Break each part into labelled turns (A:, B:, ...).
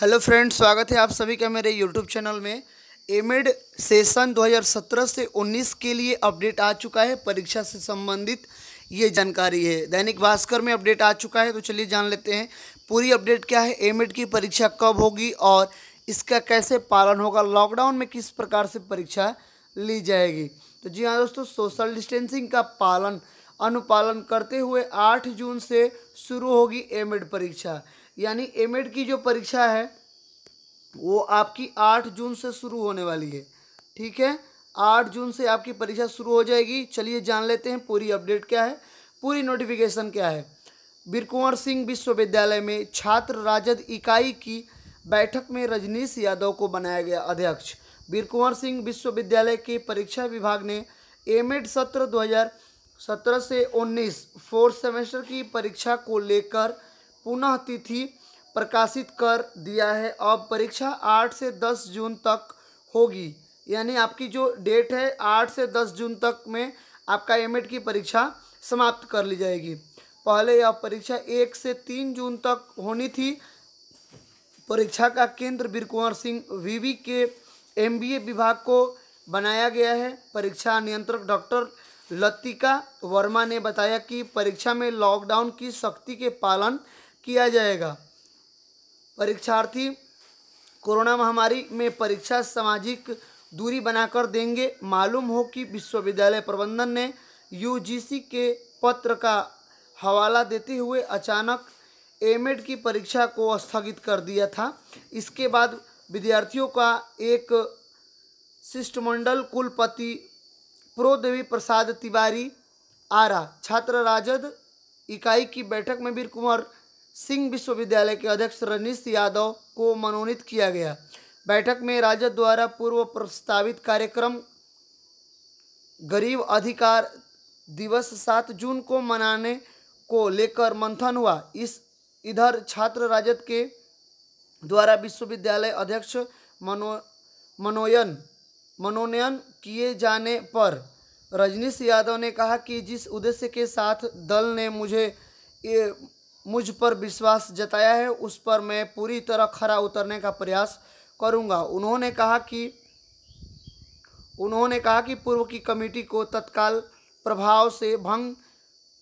A: hello friends स्वागत है आप सभी का मेरे यूट्यूब चैनल में एमेड e सेशन 2017 से 19 के लिए अपडेट आ चुका है परीक्षा से संबंधित ये जानकारी है दैनिक भास्कर में अपडेट आ चुका है तो चलिए जान लेते हैं पूरी अपडेट क्या है एमेड e की परीक्षा कब होगी और इसका कैसे पालन होगा लॉकडाउन में किस प्रकार से परीक्षा ली जाएगी तो जी हाँ दोस्तों सोशल डिस्टेंसिंग का पालन अनुपालन करते हुए आठ जून से शुरू होगी एमेड e परीक्षा यानी एम e की जो परीक्षा है वो आपकी आठ जून से शुरू होने वाली है ठीक है आठ जून से आपकी परीक्षा शुरू हो जाएगी चलिए जान लेते हैं पूरी अपडेट क्या है पूरी नोटिफिकेशन क्या है वीर कुंवर सिंह विश्वविद्यालय में छात्र राजद इकाई की बैठक में रजनीश यादव को बनाया गया अध्यक्ष वीर कुंवर सिंह विश्वविद्यालय के परीक्षा विभाग ने एम e सत्र दो से उन्नीस फोर्थ सेमेस्टर की परीक्षा को लेकर पुनः तिथि प्रकाशित कर दिया है अब परीक्षा आठ से दस जून तक होगी यानी आपकी जो डेट है आठ से दस जून तक में आपका एम e की परीक्षा समाप्त कर ली जाएगी पहले यह परीक्षा एक से तीन जून तक होनी थी परीक्षा का केंद्र Veer Kunwar Singh V K M विभाग को बनाया गया है परीक्षा नियंत्रक डॉक्टर लतिका वर्मा ने बताया कि परीक्षा में लॉकडाउन की सख्ती के पालन किया जाएगा परीक्षार्थी कोरोना महामारी में परीक्षा सामाजिक दूरी बनाकर देंगे मालूम हो कि विश्वविद्यालय प्रबंधन ने यूजीसी के पत्र का हवाला देते हुए अचानक एमेड e की परीक्षा को स्थगित कर दिया था इसके बाद विद्यार्थियों का एक शिष्टमंडल कुलपति प्रोदेवी प्रसाद तिवारी आरा छात्र राजद इकाई की बैठक में वीर कुमार सिंह विश्वविद्यालय के अध्यक्ष रनीश यादव को मनोनीत किया गया बैठक में राजद द्वारा पूर्व प्रस्तावित कार्यक्रम गरीब अधिकार दिवस सात जून को मनाने को लेकर मंथन हुआ इस इधर छात्र राजद के द्वारा विश्वविद्यालय अध्यक्ष मनो मनोयन मनोनयन किए जाने पर रजनीश यादव ने कहा कि जिस उद्देश्य के साथ दल ने मुझे मुझ पर विश्वास जताया है उस पर मैं पूरी तरह खरा उतरने का प्रयास करूंगा उन्होंने कहा कि उन्होंने कहा कि पूर्व की कमेटी को तत्काल प्रभाव से भंग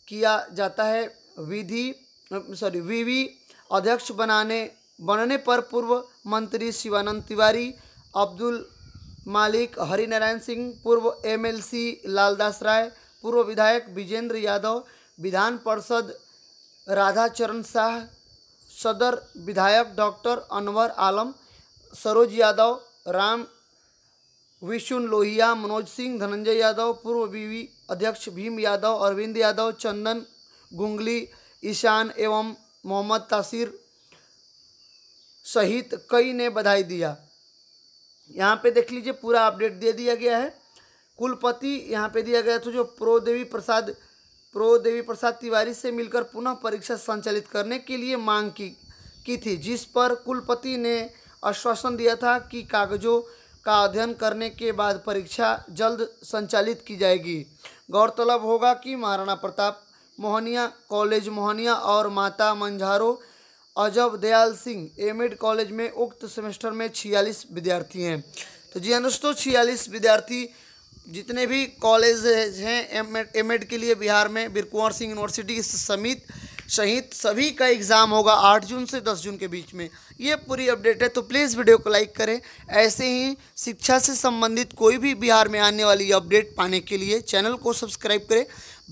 A: किया जाता है विधि सॉरी विवी अध्यक्ष बनाने बनने पर पूर्व मंत्री शिवानंद तिवारी अब्दुल मालिक हरिनारायण सिंह पूर्व एमएलसी लालदास राय पूर्व विधायक विजेंद्र यादव विधान परिषद राधाचरण शाह सदर विधायक डॉक्टर अनवर आलम सरोज यादव राम विशुन लोहिया मनोज सिंह धनंजय यादव पूर्व बीवी अध्यक्ष भीम यादव अरविंद यादव चंदन गुंगली ईशान एवं मोहम्मद तासीर सहित कई ने बधाई दिया यहाँ पे देख लीजिए पूरा अपडेट दे दिया गया है कुलपति यहाँ पे दिया गया था जो प्रोदेवी प्रसाद प्रो देवी प्रसाद तिवारी से मिलकर पुनः परीक्षा संचालित करने के लिए मांग की की थी जिस पर कुलपति ने आश्वासन दिया था कि कागजों का अध्ययन करने के बाद परीक्षा जल्द संचालित की जाएगी गौरतलब होगा कि महाराणा प्रताप मोहनिया कॉलेज मोहनिया और Mata Manjharo Ajab Dayal Singh M Ed e college में उक्त सेमेस्टर में छियालीस विद्यार्थी हैं तो जी हाँ दोस्तों छियालीस विद्यार्थी जितने भी कॉलेज हैं एम एड के लिए बिहार में वीर कुंवर सिंह यूनिवर्सिटी समेत सहित सभी का एग्ज़ाम होगा 8 जून से 10 जून के बीच में ये पूरी अपडेट है तो प्लीज़ वीडियो को लाइक करें ऐसे ही शिक्षा से संबंधित कोई भी बिहार में आने वाली अपडेट पाने के लिए चैनल को सब्सक्राइब करें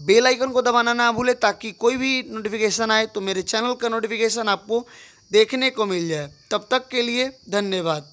A: बेल आइकन को दबाना ना भूलें ताकि कोई भी नोटिफिकेशन आए तो मेरे चैनल का नोटिफिकेशन आपको देखने को मिल जाए तब तक के लिए धन्यवाद